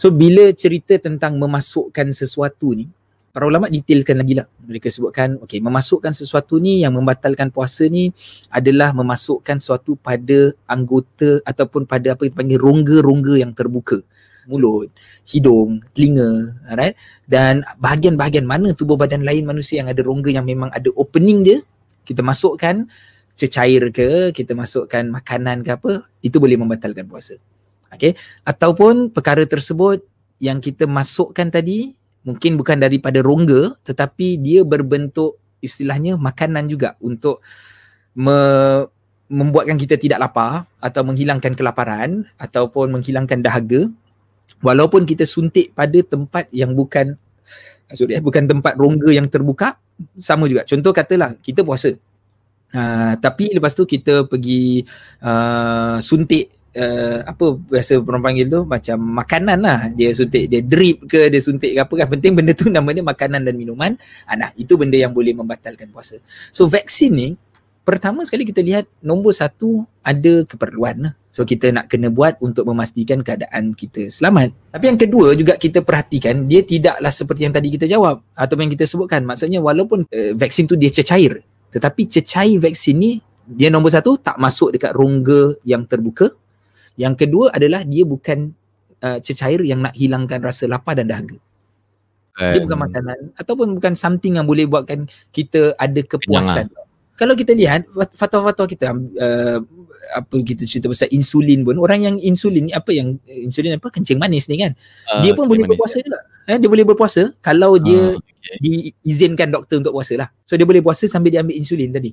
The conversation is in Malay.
So bila cerita tentang memasukkan sesuatu ni, para ulama detailkan lagi lah. Mereka sebutkan, okay, memasukkan sesuatu ni yang membatalkan puasa ni adalah memasukkan sesuatu pada anggota ataupun pada apa kita panggil rongga-rongga yang terbuka. Mulut, hidung, telinga, right? Dan bahagian-bahagian mana tubuh badan lain manusia yang ada rongga yang memang ada opening dia, kita masukkan cecair ke, kita masukkan makanan ke apa, itu boleh membatalkan puasa okay? ataupun perkara tersebut yang kita masukkan tadi mungkin bukan daripada rongga tetapi dia berbentuk istilahnya makanan juga untuk me- membuatkan kita tidak lapar atau menghilangkan kelaparan ataupun menghilangkan dahaga walaupun kita suntik pada tempat yang bukan eh, sorry, eh, bukan tempat rongga yang terbuka sama juga contoh katalah kita puasa Uh, tapi lepas tu kita pergi uh, suntik uh, apa biasa orang panggil tu macam makanan lah dia suntik dia drip ke dia suntik ke apa kan penting benda tu nama dia makanan dan minuman ah, nah itu benda yang boleh membatalkan puasa so vaksin ni pertama sekali kita lihat nombor satu ada keperluan lah So kita nak kena buat untuk memastikan keadaan kita selamat. Tapi yang kedua juga kita perhatikan dia tidaklah seperti yang tadi kita jawab atau yang kita sebutkan. Maksudnya walaupun uh, vaksin tu dia cecair tetapi cecair vaksin ni dia nombor satu tak masuk dekat rongga yang terbuka yang kedua adalah dia bukan uh, cecair yang nak hilangkan rasa lapar dan dahaga. Um, bukan kan. makanan ataupun bukan something yang boleh buatkan kita ada kepuasan. Lah. Kalau kita lihat fatwa-fatwa kita um, uh, apa kita cerita pasal insulin pun orang yang insulin ni apa yang eh, insulin apa kencing manis ni kan. Uh, dia pun boleh berpuasa ya. juga. Eh dia boleh berpuasa kalau dia uh, ah, okay. diizinkan doktor untuk puasa lah. So dia boleh puasa sambil dia ambil insulin tadi.